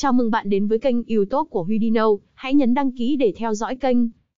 Chào mừng bạn đến với kênh YouTube của Huy Dino, hãy nhấn đăng ký để theo dõi kênh.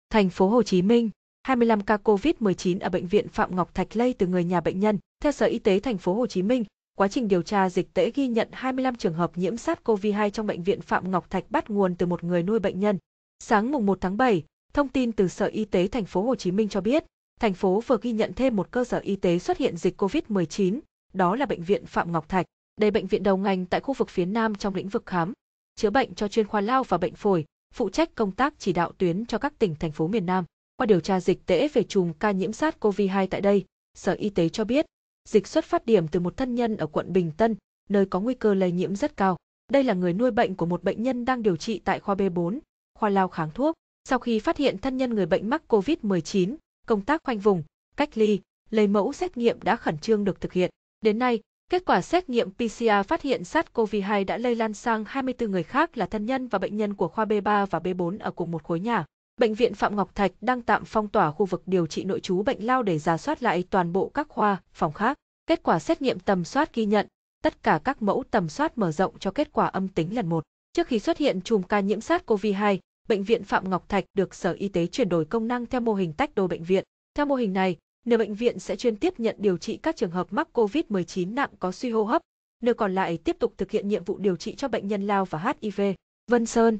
Thành phố Hồ Chí Minh, 25 ca COVID-19 ở bệnh viện Phạm Ngọc Thạch lây từ người nhà bệnh nhân. Theo Sở Y tế thành phố Hồ Chí Minh, quá trình điều tra dịch tễ ghi nhận 25 trường hợp nhiễm SARS-CoV-2 trong bệnh viện Phạm Ngọc Thạch bắt nguồn từ một người nuôi bệnh nhân. Sáng mùng 1 tháng 7, thông tin từ Sở Y tế thành phố Hồ Chí Minh cho biết, thành phố vừa ghi nhận thêm một cơ sở y tế xuất hiện dịch COVID-19, đó là bệnh viện Phạm Ngọc Thạch. Đây bệnh viện đầu ngành tại khu vực phía Nam trong lĩnh vực khám, chữa bệnh cho chuyên khoa lao và bệnh phổi, phụ trách công tác chỉ đạo tuyến cho các tỉnh thành phố miền Nam. Qua điều tra dịch tễ về chùm ca nhiễm SARS-CoV-2 tại đây, Sở Y tế cho biết, dịch xuất phát điểm từ một thân nhân ở quận Bình Tân, nơi có nguy cơ lây nhiễm rất cao. Đây là người nuôi bệnh của một bệnh nhân đang điều trị tại khoa B4, khoa lao kháng thuốc. Sau khi phát hiện thân nhân người bệnh mắc COVID-19, công tác khoanh vùng, cách ly, lấy mẫu xét nghiệm đã khẩn trương được thực hiện. Đến nay, Kết quả xét nghiệm PCR phát hiện SARS-CoV-2 đã lây lan sang 24 người khác là thân nhân và bệnh nhân của khoa B3 và B4 ở cùng một khối nhà. Bệnh viện Phạm Ngọc Thạch đang tạm phong tỏa khu vực điều trị nội trú bệnh lao để giả soát lại toàn bộ các khoa, phòng khác. Kết quả xét nghiệm tầm soát ghi nhận, tất cả các mẫu tầm soát mở rộng cho kết quả âm tính lần một. Trước khi xuất hiện chùm ca nhiễm SARS-CoV-2, bệnh viện Phạm Ngọc Thạch được Sở Y tế chuyển đổi công năng theo mô hình tách đôi bệnh viện. Theo mô hình này, nơi bệnh viện sẽ chuyên tiếp nhận điều trị các trường hợp mắc COVID-19 nặng có suy hô hấp, nơi còn lại tiếp tục thực hiện nhiệm vụ điều trị cho bệnh nhân lao và HIV. Vân Sơn